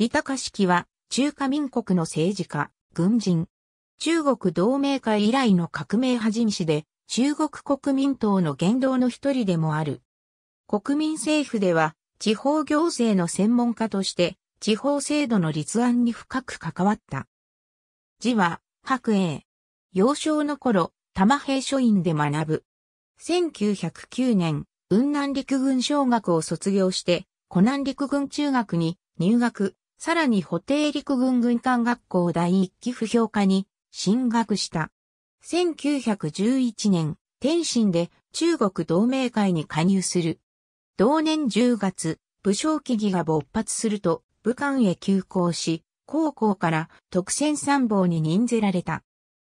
李高式は中華民国の政治家、軍人。中国同盟会以来の革命派人士で、中国国民党の言動の一人でもある。国民政府では、地方行政の専門家として、地方制度の立案に深く関わった。字は、白英。幼少の頃、玉兵書院で学ぶ。1909年、雲南陸軍小学を卒業して、湖南陸軍中学に入学、さらに補定陸軍軍艦学校第一期不評科に進学した。1911年、天津で中国同盟会に加入する。同年10月、武将機器が勃発すると、武漢へ急行し、高校から特選参謀に任ぜられた。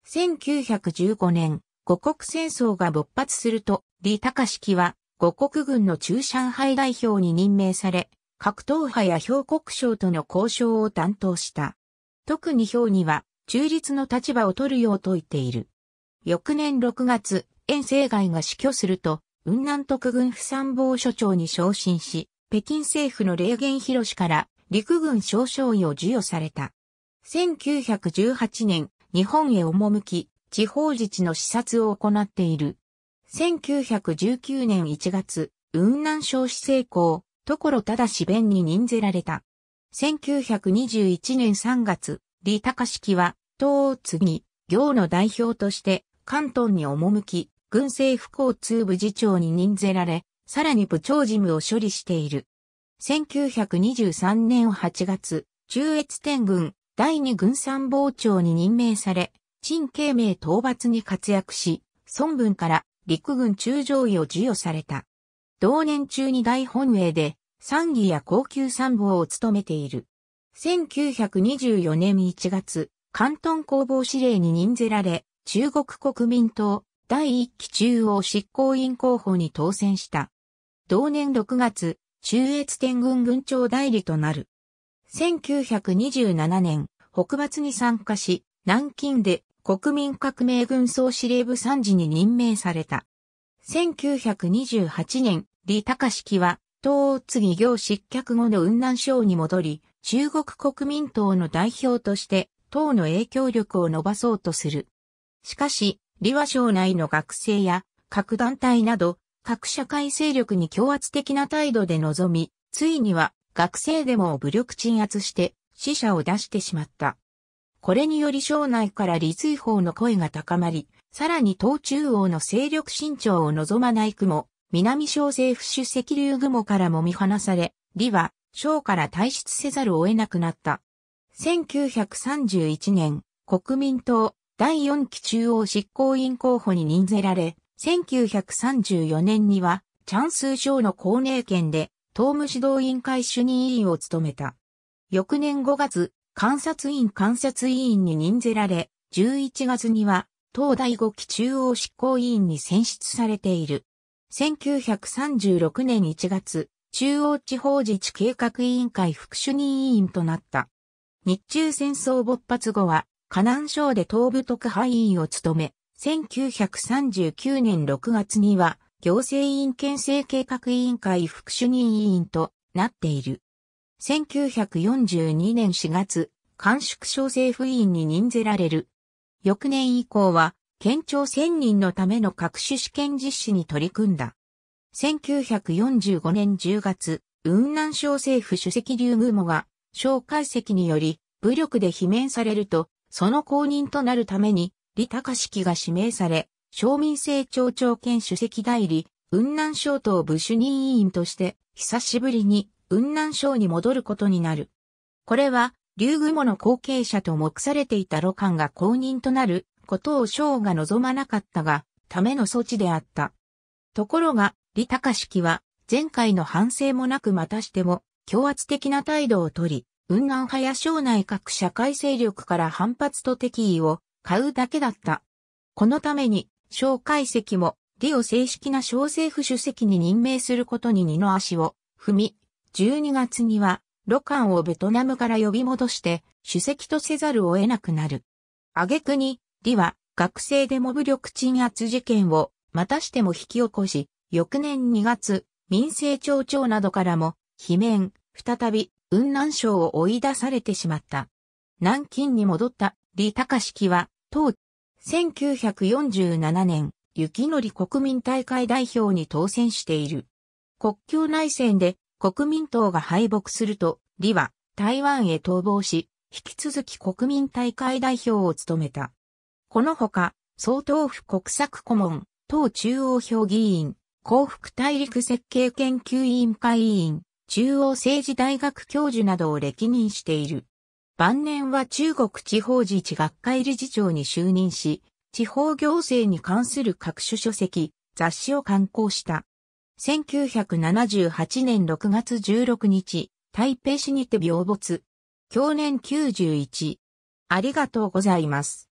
1915年、五国戦争が勃発すると、李隆式は五国軍の中上海代表に任命され、格闘派や兵国省との交渉を担当した。特に兵には中立の立場を取るよう説いている。翌年6月、遠征外が死去すると、雲南特軍不参謀所長に昇進し、北京政府の霊源広氏から陸軍少将位を授与された。1918年、日本へ赴き、地方自治の視察を行っている。1919年1月、雲南少子成功、所し、弁に任ぜられた。1921年3月、李隆式は、東次、行の代表として、関東に赴き、軍政府交通部次長に任ぜられ、さらに部長事務を処理している。1923年8月、中越天軍第二軍参謀長に任命され、陳慶明討伐に活躍し、孫文から陸軍中将位を授与された。同年中に大本営で参議や高級参謀を務めている。1924年1月、関東工房司令に任ぜられ、中国国民党第一期中央執行委員候補に当選した。同年6月、中越天軍軍長代理となる。1927年、北伐に参加し、南京で国民革命軍総司令部参事に任命された。1928年、李隆樹は党を次行失脚後の雲南省に戻り、中国国民党の代表として党の影響力を伸ばそうとする。しかし、李和省内の学生や各団体など各社会勢力に強圧的な態度で臨み、ついには学生デモを武力鎮圧して死者を出してしまった。これにより省内から李追放の声が高まり、さらに党中央の勢力伸長を望まない雲、南小政府主石流雲からも見放され、李は、省から退出せざるを得なくなった。1931年、国民党第4期中央執行委員候補に任ぜられ、1934年には、チャンスー省の公寧権で、党務指導委員会主任委員を務めた。翌年5月、観察院観察委員に任ぜられ、11月には、党第5期中央執行委員に選出されている。1936年1月、中央地方自治計画委員会副主任委員となった。日中戦争勃発後は、河南省で東部特派員を務め、1939年6月には、行政院県政計画委員会副主任委員となっている。1942年4月、官縮省政府委員に任ぜられる。翌年以降は、県庁選任のための各種試験実施に取り組んだ。1945年10月、雲南省政府主席劉雲母が、蒋介石により、武力で罷免されると、その後任となるために、李隆式が指名され、省民政庁長兼主席代理、雲南省党部主任委員として、久しぶりに雲南省に戻ることになる。これは、劉雲母の後継者と目されていた露館が後任となることを章が望まなかったが、ための措置であった。ところが、李隆式は、前回の反省もなくまたしても、強圧的な態度をとり、雲南派や省内各社会勢力から反発と敵意を買うだけだった。このために、省会席も、李を正式な省政府主席に任命することに二の足を踏み、12月には、露艦をベトナムから呼び戻して、主席とせざるを得なくなる。挙句に、李は学生でモ武力鎮圧事件をまたしても引き起こし、翌年2月、民政庁長などからも、罷免、再び、雲南省を追い出されてしまった。南京に戻った李隆式は、当、1947年、雪のり国民大会代表に当選している。国境内戦で国民党が敗北すると、李は台湾へ逃亡し、引き続き国民大会代表を務めた。このほか、総統府国策顧問、党中央評議員、幸福大陸設計研究委員会委員、中央政治大学教授などを歴任している。晩年は中国地方自治学会理事長に就任し、地方行政に関する各種書籍、雑誌を刊行した。1978年6月16日、台北市にて病没。去年91。ありがとうございます。